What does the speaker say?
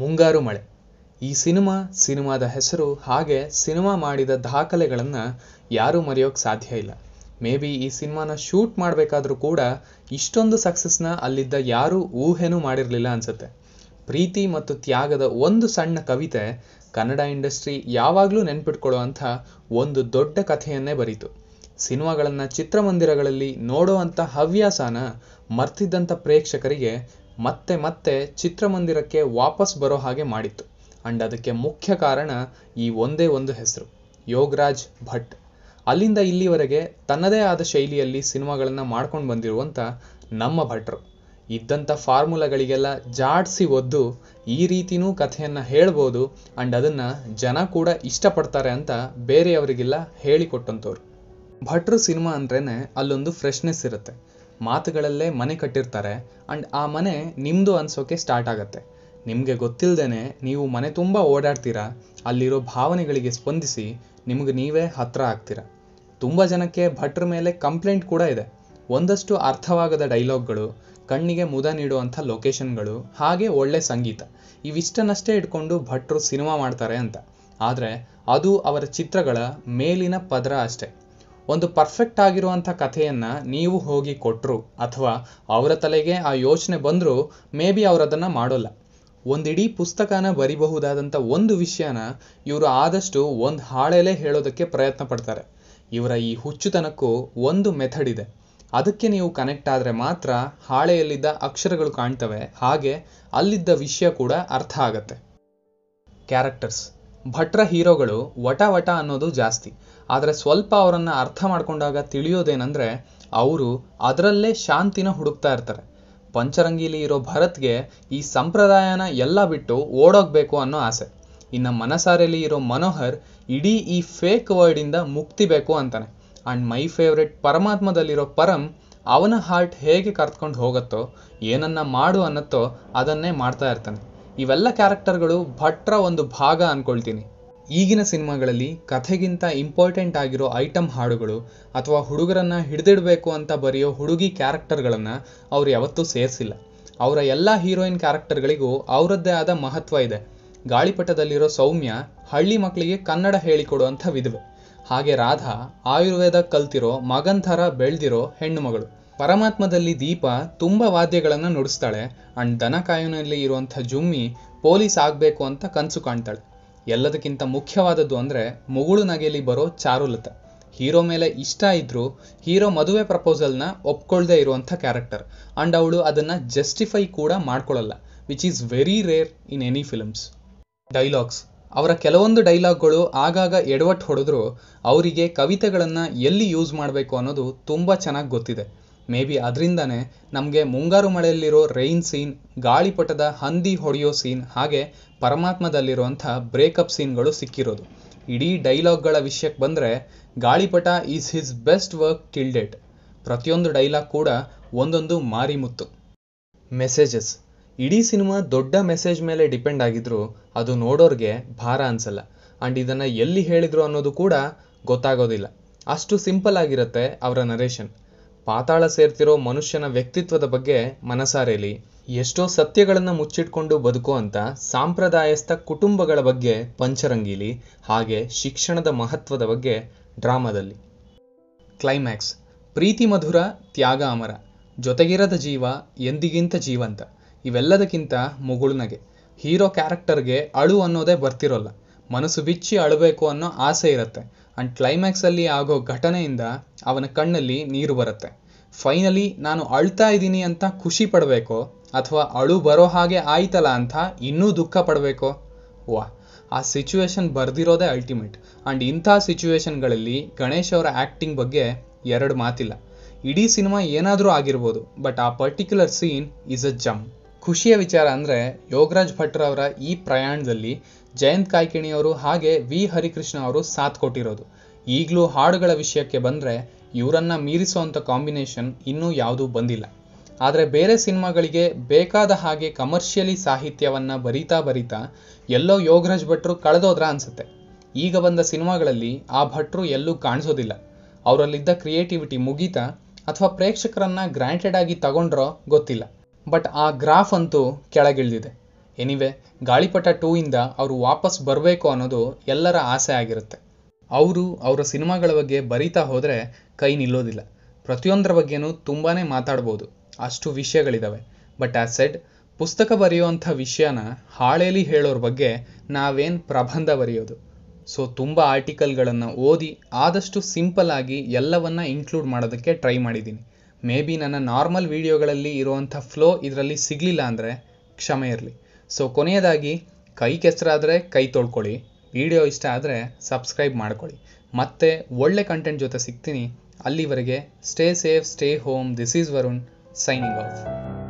ಮುಂಗಾರು ಮಳೆ ಈ ಸಿನಿಮಾ ಸಿನಿಮಾದ ಹೆಸರು ಹಾಗೆ ಸಿನಿಮಾ ಮಾಡಿದ ದಾಖಲೆಗಳನ್ನು ಯಾರೂ ಮರೆಯೋಕ್ಕೆ ಸಾಧ್ಯ ಇಲ್ಲ ಮೇ ಬಿ ಈ ಸಿನಿಮಾನ ಶೂಟ್ ಮಾಡಬೇಕಾದ್ರೂ ಕೂಡ ಇಷ್ಟೊಂದು ಸಕ್ಸಸ್ನ ಅಲ್ಲಿದ್ದ ಯಾರೂ ಊಹೆನೂ ಮಾಡಿರಲಿಲ್ಲ ಅನ್ಸುತ್ತೆ ಪ್ರೀತಿ ಮತ್ತು ತ್ಯಾಗದ ಒಂದು ಸಣ್ಣ ಕವಿತೆ ಕನ್ನಡ ಇಂಡಸ್ಟ್ರಿ ಯಾವಾಗಲೂ ನೆನ್ಪಿಟ್ಕೊಳ್ಳೋ ಒಂದು ದೊಡ್ಡ ಕಥೆಯನ್ನೇ ಬರೀತು ಸಿನಿಮಾಗಳನ್ನು ಚಿತ್ರಮಂದಿರಗಳಲ್ಲಿ ನೋಡೋ ಅಂಥ ಹವ್ಯಾಸನ ಮರ್ತಿದ್ದಂಥ ಪ್ರೇಕ್ಷಕರಿಗೆ ಮತ್ತೆ ಮತ್ತೆ ಚಿತ್ರಮಂದಿರಕ್ಕೆ ವಾಪಸ್ ಬರೋ ಹಾಗೆ ಮಾಡಿತ್ತು ಅಂಡ್ ಅದಕ್ಕೆ ಮುಖ್ಯ ಕಾರಣ ಈ ಒಂದೇ ಒಂದು ಹೆಸರು ಯೋಗರಾಜ್ ಭಟ್ ಅಲ್ಲಿಂದ ಇಲ್ಲಿವರೆಗೆ ತನ್ನದೇ ಆದ ಶೈಲಿಯಲ್ಲಿ ಸಿನಿಮಾಗಳನ್ನ ಮಾಡ್ಕೊಂಡು ಬಂದಿರುವಂಥ ನಮ್ಮ ಭಟ್ರು ಇದ್ದಂಥ ಫಾರ್ಮುಲಾಗಳಿಗೆಲ್ಲ ಜಾಡಿಸಿ ಒದ್ದು ಈ ರೀತಿನೂ ಕಥೆಯನ್ನು ಹೇಳ್ಬೋದು ಅಂಡ್ ಅದನ್ನು ಜನ ಕೂಡ ಇಷ್ಟಪಡ್ತಾರೆ ಅಂತ ಬೇರೆಯವರಿಗೆಲ್ಲ ಹೇಳಿಕೊಟ್ಟಂಥವ್ರು ಭಟ್ರು ಸಿನಿಮಾ ಅಂದ್ರೇ ಅಲ್ಲೊಂದು ಫ್ರೆಶ್ನೆಸ್ ಇರುತ್ತೆ ಮಾತುಗಳಲ್ಲೇ ಮನೆ ಕಟ್ಟಿರ್ತಾರೆ ಅಂಡ್ ಆ ಮನೆ ನಿಮ್ಮದು ಅನ್ಸೋಕೆ ಸ್ಟಾರ್ಟ್ ಆಗುತ್ತೆ ನಿಮಗೆ ಗೊತ್ತಿಲ್ಲದೇ ನೀವು ಮನೆ ತುಂಬ ಓಡಾಡ್ತೀರಾ ಅಲ್ಲಿರೋ ಭಾವನೆಗಳಿಗೆ ಸ್ಪಂದಿಸಿ ನಿಮಗೆ ನೀವೇ ಹತ್ರ ಆಗ್ತೀರ ತುಂಬ ಜನಕ್ಕೆ ಭಟ್ರ ಮೇಲೆ ಕಂಪ್ಲೇಂಟ್ ಕೂಡ ಇದೆ ಒಂದಷ್ಟು ಅರ್ಥವಾಗದ ಡೈಲಾಗ್ಗಳು ಕಣ್ಣಿಗೆ ಮುದ ನೀಡುವಂಥ ಲೊಕೇಶನ್ಗಳು ಹಾಗೆ ಒಳ್ಳೆ ಸಂಗೀತ ಇವಿಷ್ಟನ್ನಷ್ಟೇ ಇಟ್ಕೊಂಡು ಭಟ್ರು ಸಿನಿಮಾ ಮಾಡ್ತಾರೆ ಅಂತ ಆದರೆ ಅದು ಅವರ ಚಿತ್ರಗಳ ಮೇಲಿನ ಪದರ ಅಷ್ಟೇ ಒಂದು ಪರ್ಫೆಕ್ಟ್ ಆಗಿರುವಂಥ ಕಥೆಯನ್ನು ನೀವು ಹೋಗಿ ಕೊಟ್ಟರು ಅಥವಾ ಅವರ ತಲೆಗೆ ಆ ಯೋಚನೆ ಬಂದರೂ ಮೇ ಬಿ ಅವರದನ್ನು ಅದನ್ನು ಮಾಡೋಲ್ಲ ಒಂದಿಡೀ ಪುಸ್ತಕನ ಬರಿಬಹುದಾದಂಥ ಒಂದು ವಿಷಯನ ಇವರು ಆದಷ್ಟು ಒಂದು ಹಾಳೆಲೆ ಹೇಳೋದಕ್ಕೆ ಪ್ರಯತ್ನ ಪಡ್ತಾರೆ ಇವರ ಈ ಹುಚ್ಚುತನಕ್ಕೂ ಒಂದು ಮೆಥಡ್ ಇದೆ ಅದಕ್ಕೆ ನೀವು ಕನೆಕ್ಟ್ ಆದರೆ ಮಾತ್ರ ಹಾಳೆಯಲ್ಲಿದ್ದ ಅಕ್ಷರಗಳು ಕಾಣ್ತವೆ ಹಾಗೆ ಅಲ್ಲಿದ್ದ ವಿಷಯ ಕೂಡ ಅರ್ಥ ಆಗತ್ತೆ ಕ್ಯಾರೆಕ್ಟರ್ಸ್ ಭಟ್ರ ಹೀರೋಗಳು ವಟ ವಟ ಅನ್ನೋದು ಜಾಸ್ತಿ ಆದರೆ ಸ್ವಲ್ಪ ಅವರನ್ನು ಅರ್ಥ ಮಾಡ್ಕೊಂಡಾಗ ತಿಳಿಯೋದೇನೆಂದರೆ ಅವರು ಅದರಲ್ಲೇ ಶಾಂತಿನ ಹುಡುಕ್ತಾ ಇರ್ತಾರೆ ಪಂಚರಂಗೀಲಿ ಇರೋ ಭರತ್ಗೆ ಈ ಸಂಪ್ರದಾಯನ ಎಲ್ಲ ಬಿಟ್ಟು ಓಡೋಗ್ಬೇಕು ಅನ್ನೋ ಆಸೆ ಇನ್ನು ಮನಸಾರೆಲಿ ಇರೋ ಮನೋಹರ್ ಇಡೀ ಈ ಫೇಕ್ ವರ್ಡಿಂದ ಮುಕ್ತಿ ಬೇಕು ಅಂತಾನೆ ಆ್ಯಂಡ್ ಮೈ ಫೇವ್ರೆಟ್ ಪರಮಾತ್ಮದಲ್ಲಿರೋ ಪರಂ ಅವನ ಹಾರ್ಟ್ ಹೇಗೆ ಕರ್ತ್ಕೊಂಡು ಹೋಗುತ್ತೋ ಏನನ್ನ ಮಾಡು ಅನ್ನತ್ತೋ ಅದನ್ನೇ ಮಾಡ್ತಾ ಇರ್ತಾನೆ ಇವೆಲ್ಲ ಕ್ಯಾರೆಕ್ಟರ್ಗಳು ಭಟ್ರ ಒಂದು ಭಾಗ ಅನ್ಕೊಳ್ತೀನಿ ಈಗಿನ ಸಿನಿಮಾಗಳಲ್ಲಿ ಕಥೆಗಿಂತ ಇಂಪಾರ್ಟೆಂಟ್ ಆಗಿರೋ ಐಟಮ್ ಹಾಡುಗಳು ಅಥವಾ ಹುಡುಗರನ್ನ ಹಿಡಿದಿಡಬೇಕು ಅಂತ ಬರೆಯೋ ಹುಡುಗಿ ಕ್ಯಾರೆಕ್ಟರ್ಗಳನ್ನು ಅವ್ರು ಯಾವತ್ತೂ ಸೇರಿಸಿಲ್ಲ ಅವರ ಎಲ್ಲ ಹೀರೋಯಿನ್ ಕ್ಯಾರೆಕ್ಟರ್ಗಳಿಗೂ ಅವರದ್ದೇ ಆದ ಮಹತ್ವ ಇದೆ ಗಾಳಿಪಟದಲ್ಲಿರೋ ಸೌಮ್ಯ ಹಳ್ಳಿ ಮಕ್ಕಳಿಗೆ ಕನ್ನಡ ಹೇಳಿಕೊಡುವಂಥ ವಿಧವೆ ಹಾಗೆ ರಾಧಾ ಆಯುರ್ವೇದ ಕಲ್ತಿರೋ ಮಗನ್ ಥರ ಬೆಳೆದಿರೋ ಹೆಣ್ಣು ಮಗಳು ಪರಮಾತ್ಮದಲ್ಲಿ ದೀಪ ತುಂಬ ವಾದ್ಯಗಳನ್ನು ನುಡಿಸ್ತಾಳೆ ಅಂಡ್ ದನ ಕಾಯೋನಲ್ಲಿ ಇರುವಂಥ ಜುಮ್ಮಿ ಪೊಲೀಸ್ ಆಗಬೇಕು ಅಂತ ಕನಸು ಕಾಣ್ತಾಳೆ ಎಲ್ಲದಕ್ಕಿಂತ ಮುಖ್ಯವಾದದ್ದು ಅಂದರೆ ಮುಗುಳು ನಗೆಯಲ್ಲಿ ಬರೋ ಚಾರುಲತ ಹೀರೋ ಮೇಲೆ ಇಷ್ಟ ಇದ್ದರೂ ಹೀರೋ ಮದುವೆ ಪ್ರಪೋಸಲ್ನ ಒಪ್ಕೊಳ್ಳದೆ ಇರುವಂಥ ಕ್ಯಾರೆಕ್ಟರ್ ಅಂಡ್ ಅವಳು ಅದನ್ನು ಜಸ್ಟಿಫೈ ಕೂಡ ಮಾಡ್ಕೊಳ್ಳಲ್ಲ which is very rare in any films dialogues ಅವರ ಕೆಲವೊಂದು ಡೈಲಾಗ್ಗಳು ಆಗಾಗ ಎಡವಟ್ಟು ಹೊಡೆದ್ರು ಅವರಿಗೆ ಕವಿತೆಗಳನ್ನು ಎಲ್ಲಿ ಯೂಸ್ ಮಾಡಬೇಕು ಅನ್ನೋದು ತುಂಬ ಚೆನ್ನಾಗಿ ಗೊತ್ತಿದೆ ಮೇ ಬಿ ಅದರಿಂದನೇ ನಮಗೆ ಮುಂಗಾರು ಮಳೆಯಲ್ಲಿರೋ ರೈನ್ ಸೀನ್ ಗಾಳಿಪಟದ ಹಂದಿ ಹೊಡೆಯೋ ಸೀನ್ ಹಾಗೆ ಪರಮಾತ್ಮದಲ್ಲಿರುವಂಥ ಬ್ರೇಕಪ್ ಸೀನ್ಗಳು ಸಿಕ್ಕಿರೋದು ಇಡೀ ಡೈಲಾಗ್ಗಳ ವಿಷಯಕ್ಕೆ ಬಂದರೆ Gaalipata is his best work till date ಪ್ರತಿಯೊಂದು ಡೈಲಾಗ್ ಕೂಡ ಒಂದೊಂದು ಮಾರಿಮುತ್ತು ಮೆಸೇಜಸ್ ಇಡೀ ಸಿನಿಮಾ ದೊಡ್ಡ ಮೆಸೇಜ್ ಮೇಲೆ ಡಿಪೆಂಡ್ ಆಗಿದ್ರು ಅದು ನೋಡೋರಿಗೆ ಭಾರ ಅನ್ಸಲ್ಲ ಆ್ಯಂಡ್ ಇದನ್ನು ಎಲ್ಲಿ ಹೇಳಿದ್ರು ಅನ್ನೋದು ಕೂಡ ಗೊತ್ತಾಗೋದಿಲ್ಲ ಅಷ್ಟು ಸಿಂಪಲ್ ಆಗಿರುತ್ತೆ ಅವರ ನರೇಷನ್ ಪಾತಾಳ ಸೇರ್ತಿರೋ ಮನುಷ್ಯನ ವ್ಯಕ್ತಿತ್ವದ ಬಗ್ಗೆ ಮನಸಾರೆಲಿ ಎಷ್ಟೋ ಸತ್ಯಗಳನ್ನು ಮುಚ್ಚಿಟ್ಕೊಂಡು ಬದುಕು ಅಂತ ಸಾಂಪ್ರದಾಯಸ್ಥ ಕುಟುಂಬಗಳ ಬಗ್ಗೆ ಪಂಚರಂಗೀಲಿ ಹಾಗೆ ಶಿಕ್ಷಣದ ಮಹತ್ವದ ಬಗ್ಗೆ ಡ್ರಾಮಾದಲ್ಲಿ ಕ್ಲೈಮ್ಯಾಕ್ಸ್ ಪ್ರೀತಿ ಮಧುರ ತ್ಯಾಗ ಅಮರ ಜೊತೆಗಿರದ ಜೀವ ಎಂದಿಗಿಂತ ಜೀವಂತ ಇವೆಲ್ಲದಕ್ಕಿಂತ ನಗೆ ಹೀರೋ ಕ್ಯಾರೆಕ್ಟರ್ಗೆ ಅಳು ಅನ್ನೋದೇ ಬರ್ತಿರೋಲ್ಲ ಮನಸ್ಸು ಬಿಚ್ಚಿ ಅಳಬೇಕು ಅನ್ನೋ ಆಸೆ ಇರುತ್ತೆ ಆ್ಯಂಡ್ ಕ್ಲೈಮ್ಯಾಕ್ಸಲ್ಲಿ ಆಗೋ ಘಟನೆಯಿಂದ ಅವನ ಕಣ್ಣಲ್ಲಿ ನೀರು ಬರುತ್ತೆ ಫೈನಲಿ ನಾನು ಅಳ್ತಾ ಇದ್ದೀನಿ ಅಂತ ಖುಷಿ ಪಡಬೇಕೋ ಅಥವಾ ಅಳು ಬರೋ ಹಾಗೆ ಆಯ್ತಲ್ಲ ಅಂತ ಇನ್ನೂ ದುಃಖ ಪಡಬೇಕೋ ವಾ ಆ ಸಿಚುವೇಶನ್ ಬರ್ದಿರೋದೇ ಅಲ್ಟಿಮೇಟ್ ಆ್ಯಂಡ್ ಇಂಥ ಸಿಚುವೇಶನ್ಗಳಲ್ಲಿ ಗಣೇಶ್ ಅವರ ಆ್ಯಕ್ಟಿಂಗ್ ಬಗ್ಗೆ ಎರಡು ಮಾತಿಲ್ಲ ಇಡೀ ಸಿನಿಮಾ ಏನಾದರೂ ಆಗಿರ್ಬೋದು ಬಟ್ ಆ particular scene is a gem ಖುಷಿಯ ವಿಚಾರ ಅಂದರೆ ಯೋಗರಾಜ್ ಅವರ ಈ ಪ್ರಯಾಣದಲ್ಲಿ ಜಯಂತ್ ಕಾಯ್ಕಿಣಿಯವರು ಹಾಗೆ ವಿ ಹರಿಕೃಷ್ಣ ಅವರು ಸಾಥ್ ಕೊಟ್ಟಿರೋದು ಈಗಲೂ ಹಾಡುಗಳ ವಿಷಯಕ್ಕೆ ಬಂದರೆ ಇವರನ್ನು ಮೀರಿಸುವಂಥ ಕಾಂಬಿನೇಷನ್ ಇನ್ನೂ ಯಾವುದೂ ಬಂದಿಲ್ಲ ಆದರೆ ಬೇರೆ ಸಿನಿಮಾಗಳಿಗೆ ಬೇಕಾದ ಹಾಗೆ ಕಮರ್ಷಿಯಲಿ ಸಾಹಿತ್ಯವನ್ನು ಬರೀತಾ ಬರೀತಾ ಎಲ್ಲೋ ಯೋಗರಾಜ್ ಭಟ್ರು ಕಳೆದೋದ್ರ ಅನಿಸುತ್ತೆ ಈಗ ಬಂದ ಸಿನಿಮಾಗಳಲ್ಲಿ ಆ ಭಟ್ರು ಎಲ್ಲೂ ಕಾಣಿಸೋದಿಲ್ಲ ಅವರಲ್ಲಿದ್ದ ಕ್ರಿಯೇಟಿವಿಟಿ ಮುಗೀತಾ ಅಥವಾ ಪ್ರೇಕ್ಷಕರನ್ನ ಗ್ರ್ಯಾಂಟೆಡ್ ಆಗಿ ತಗೊಂಡ್ರೋ ಗೊತ್ತಿಲ್ಲ ಬಟ್ ಆ ಗ್ರಾಫ್ ಅಂತೂ ಕೆಳಗಿಳಿದಿದೆ ಎನಿವೆ ಗಾಳಿಪಟ ಟೂ ಇಂದ ಅವರು ವಾಪಸ್ ಬರಬೇಕು ಅನ್ನೋದು ಎಲ್ಲರ ಆಸೆ ಆಗಿರುತ್ತೆ ಅವರು ಅವರ ಸಿನಿಮಾಗಳ ಬಗ್ಗೆ ಬರೀತಾ ಹೋದರೆ ಕೈ ನಿಲ್ಲೋದಿಲ್ಲ ಪ್ರತಿಯೊಂದರ ಬಗ್ಗೆನೂ ತುಂಬಾ ಮಾತಾಡ್ಬೋದು ಅಷ್ಟು ವಿಷಯಗಳಿದ್ದಾವೆ ಬಟ್ ಆ್ಯಸ್ ಸೆಡ್ ಪುಸ್ತಕ ಬರೆಯುವಂಥ ವಿಷಯನ ಹಾಳೇಲಿ ಹೇಳೋರ ಬಗ್ಗೆ ನಾವೇನು ಪ್ರಬಂಧ ಬರೆಯೋದು ಸೊ ತುಂಬ ಆರ್ಟಿಕಲ್ಗಳನ್ನು ಓದಿ ಆದಷ್ಟು ಸಿಂಪಲ್ ಆಗಿ ಎಲ್ಲವನ್ನ ಇನ್ಕ್ಲೂಡ್ ಮಾಡೋದಕ್ಕೆ ಟ್ರೈ ಮಾಡಿದ್ದೀನಿ ಮೇ ಬಿ ನನ್ನ ನಾರ್ಮಲ್ ವೀಡಿಯೋಗಳಲ್ಲಿ ಇರುವಂಥ ಫ್ಲೋ ಇದರಲ್ಲಿ ಸಿಗಲಿಲ್ಲ ಅಂದರೆ ಕ್ಷಮೆ ಇರಲಿ ಸೊ ಕೊನೆಯದಾಗಿ ಕೈ ಕೆಸರಾದರೆ ಕೈ ತೊಳ್ಕೊಳ್ಳಿ ವಿಡಿಯೋ ಇಷ್ಟ ಆದರೆ ಸಬ್ಸ್ಕ್ರೈಬ್ ಮಾಡ್ಕೊಳ್ಳಿ ಮತ್ತೆ ಒಳ್ಳೆ ಕಂಟೆಂಟ್ ಜೊತೆ ಸಿಗ್ತೀನಿ ಅಲ್ಲಿವರೆಗೆ stay safe stay home this is Varun signing of